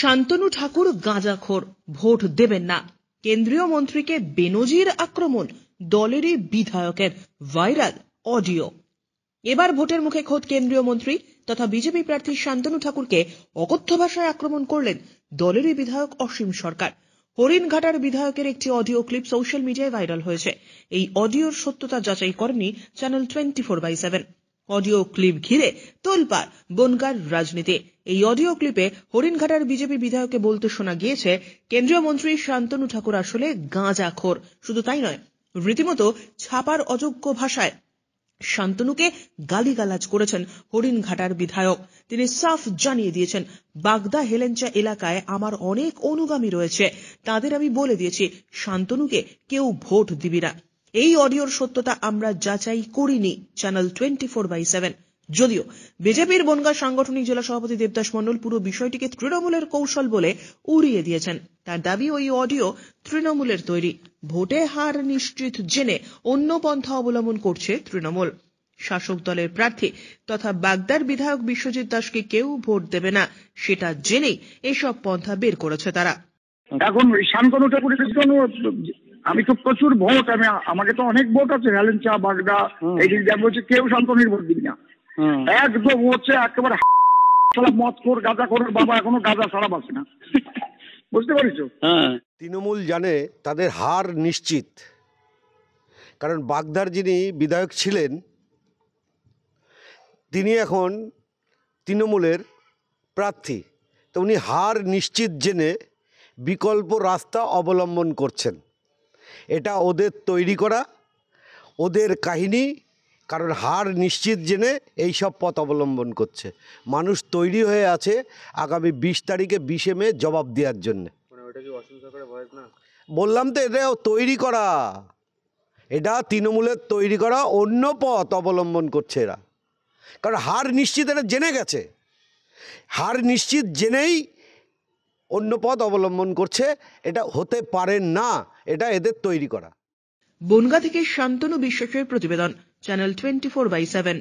শান্তনু ঠাকুর গাঁজাখোর vote দেবেন না কেন্দ্রীয় মন্ত্রীকে বেনজির আক্রমণ দলেরই বিধায়কের ভাইরাল অডিও এবার ভোটের মুখে খোদ কেন্দ্রীয় মন্ত্রী তথা বিজেপি প্রার্থী শান্তনু ঠাকুরকে অকথ্য ভাষায় আক্রমণ করলেন দলেরই বিধায়ক অসীম সরকার হরিণঘাটার বিধায়কের একটি অডিও ক্লিপ সোশ্যাল মিডিয়ায় ভাইরাল হয়েছে এই অডিওর সত্যতা যাচাই করেনি channel twenty four by seven audio clip ঘিরে তোলপার বনগার রাজনীতি এই অডিও ক্লিপে হরিণঘাটার বিজেপি বিধায়ককে বলতে শোনা গিয়েছে কেন্দ্রীয় মন্ত্রী শান্তনু ঠাকুর আসলে গাঁজাখোর শুধু তাই নয় রীতিমতো ছাপার অযোগ্য ভাষায় শান্তনুকে গালিগালাজ করেছেন হরিণঘাটার বিধায়ক তিনি সাফ জানিয়ে দিয়েছেন বাগদা হেলেঞ্চা এলাকায় আমার অনেক অনুগামী রয়েছে তাদের আমি বলে দিয়েছি শান্তনুকে কেউ ভোট দিবি না এই অডিওর সত্যতা আমরা যাচাই করিনি channel twenty four by seven যদিও বিজেপির বনগা সাংগঠনিক জেলা সভাপতি দেবদাস মণ্ডল পুরো বিষয়টিকে তৃণমূলের কৌশল বলে উড়িয়ে দিয়েছেন তার দাবি ওই অডিও তৃণমূলের তৈরি ভোটে হার নিশ্চিত জেনে অন্য পন্থা অবলম্বন করছে তৃণমূল শাসক দলের প্রার্থী তথা বাগদার বিধায়ক বিশ্বজিৎ দাসকে কেউ ভোট দেবে না সেটা জেনেই এসব পন্থা বের করেছে তারা আমি তো প্রচুর ভোট আমি আমাকে তো অনেক ভোট আছে চা বাগদা এইদিক বলছে কেউ শান্তনির ভোট দিবি না একদম হচ্ছে একেবারে মত কর গাঁজা করার বাবা এখনো গাঁজা সারা বাসে না বুঝতে পারিস হ্যাঁ। তৃণমূল জানে তাদের হার নিশ্চিত কারণ বাগদার যিনি বিধায়ক ছিলেন তিনি এখন তৃণমূলের প্রার্থী তো উনি হার নিশ্চিত জেনে বিকল্প রাস্তা অবলম্বন করছেন এটা ওদের তৈরি করা ওদের কাহিনী কারণ হার নিশ্চিত জেনে এই সব পথ অবলম্বন করছে মানুষ তৈরি হয়ে আছে আগামী বিশ তারিখে বিশে মে জবাব দেওয়ার জন্যে মানে বললাম তো এটা তৈরি করা এটা তৃণমূলের তৈরি করা অন্য পথ অবলম্বন করছে এরা কারণ হার নিশ্চিত এটা জেনে গেছে হার নিশ্চিত জেনেই অন্য পথ অবলম্বন করছে এটা হতে পারে না এটা এদের তৈরি করা বনগা থেকে শান্তনু বিশ্বাসের প্রতিবেদন channel twenty four by seven